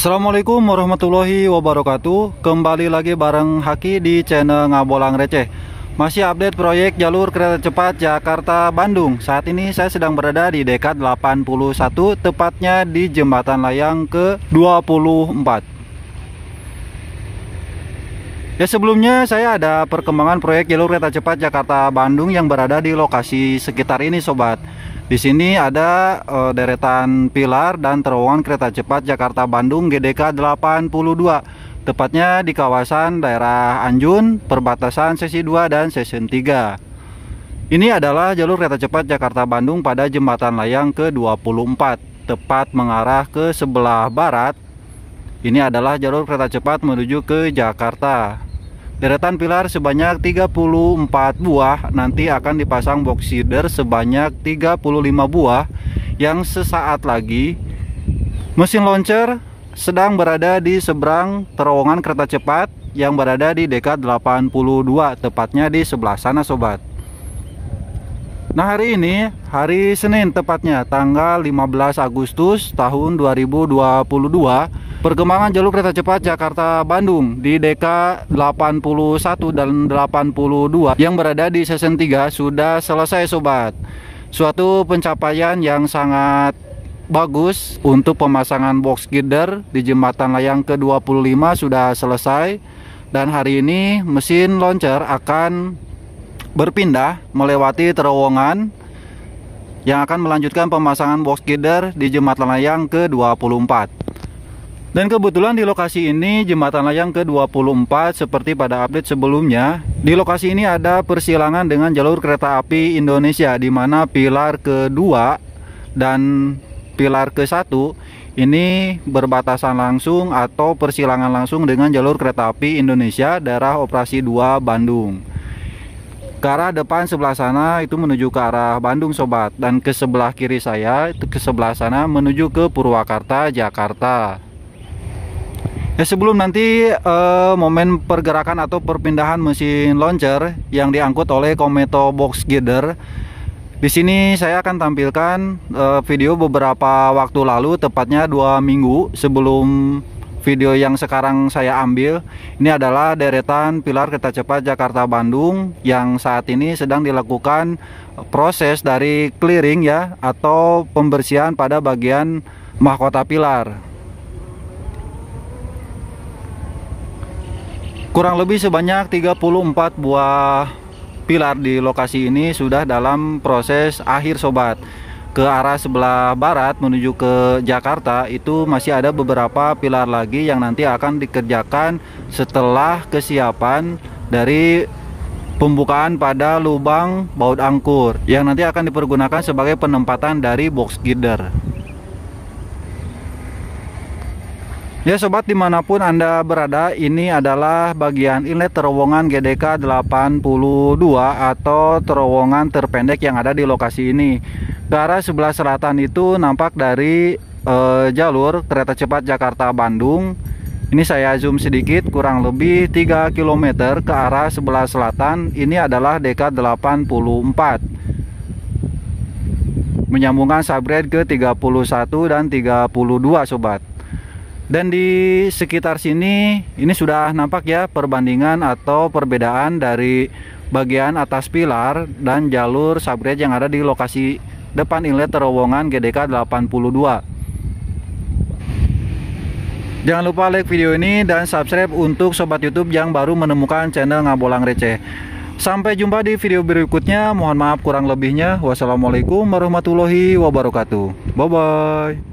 Assalamualaikum warahmatullahi wabarakatuh Kembali lagi bareng Haki di channel Ngabolang Receh Masih update proyek jalur kereta cepat Jakarta-Bandung Saat ini saya sedang berada di dekat 81 Tepatnya di jembatan layang ke-24 Ya sebelumnya saya ada perkembangan proyek jalur kereta cepat Jakarta-Bandung Yang berada di lokasi sekitar ini sobat di sini ada uh, deretan pilar dan terowongan kereta cepat Jakarta Bandung GDK 82 tepatnya di kawasan daerah Anjun perbatasan sesi 2 dan sesi 3. Ini adalah jalur kereta cepat Jakarta Bandung pada jembatan layang ke-24, tepat mengarah ke sebelah barat. Ini adalah jalur kereta cepat menuju ke Jakarta. Deretan pilar sebanyak 34 buah nanti akan dipasang box seeder sebanyak 35 buah yang sesaat lagi mesin launcher sedang berada di seberang terowongan kereta cepat yang berada di dekat 82 tepatnya di sebelah sana sobat. Nah hari ini, hari Senin tepatnya tanggal 15 Agustus tahun 2022 Perkembangan jalur kereta cepat Jakarta-Bandung di DK 81 dan 82 yang berada di season 3 sudah selesai sobat. Suatu pencapaian yang sangat bagus untuk pemasangan box girder di jembatan layang ke-25 sudah selesai dan hari ini mesin launcher akan berpindah melewati terowongan yang akan melanjutkan pemasangan box girder di jembatan layang ke-24. Dan kebetulan di lokasi ini jembatan layang ke-24 seperti pada update sebelumnya Di lokasi ini ada persilangan dengan jalur kereta api Indonesia di mana pilar kedua dan pilar ke-1 ini berbatasan langsung atau persilangan langsung dengan jalur kereta api Indonesia daerah operasi 2 Bandung ke arah depan sebelah sana itu menuju ke arah Bandung sobat dan ke sebelah kiri saya itu ke sebelah sana menuju ke Purwakarta Jakarta Ya sebelum nanti uh, momen pergerakan atau perpindahan mesin launcher yang diangkut oleh Kometo Box Gider di sini saya akan tampilkan uh, video beberapa waktu lalu, tepatnya dua minggu sebelum video yang sekarang saya ambil. Ini adalah deretan pilar kereta cepat Jakarta Bandung yang saat ini sedang dilakukan proses dari clearing ya atau pembersihan pada bagian mahkota pilar. Kurang lebih sebanyak 34 buah pilar di lokasi ini sudah dalam proses akhir sobat. Ke arah sebelah barat menuju ke Jakarta itu masih ada beberapa pilar lagi yang nanti akan dikerjakan setelah kesiapan dari pembukaan pada lubang baut angkur yang nanti akan dipergunakan sebagai penempatan dari box girder. Ya sobat dimanapun Anda berada ini adalah bagian inlet terowongan GDK 82 atau terowongan terpendek yang ada di lokasi ini Ke arah sebelah selatan itu nampak dari eh, jalur kereta cepat Jakarta-Bandung Ini saya zoom sedikit kurang lebih 3 km ke arah sebelah selatan ini adalah DK 84 menyambungkan subgrade ke 31 dan 32 sobat dan di sekitar sini ini sudah nampak ya perbandingan atau perbedaan dari bagian atas pilar dan jalur subgrade yang ada di lokasi depan inlet terowongan GDK 82. Jangan lupa like video ini dan subscribe untuk sobat YouTube yang baru menemukan channel Ngabolang Receh. Sampai jumpa di video berikutnya. Mohon maaf kurang lebihnya. Wassalamualaikum warahmatullahi wabarakatuh. Bye bye.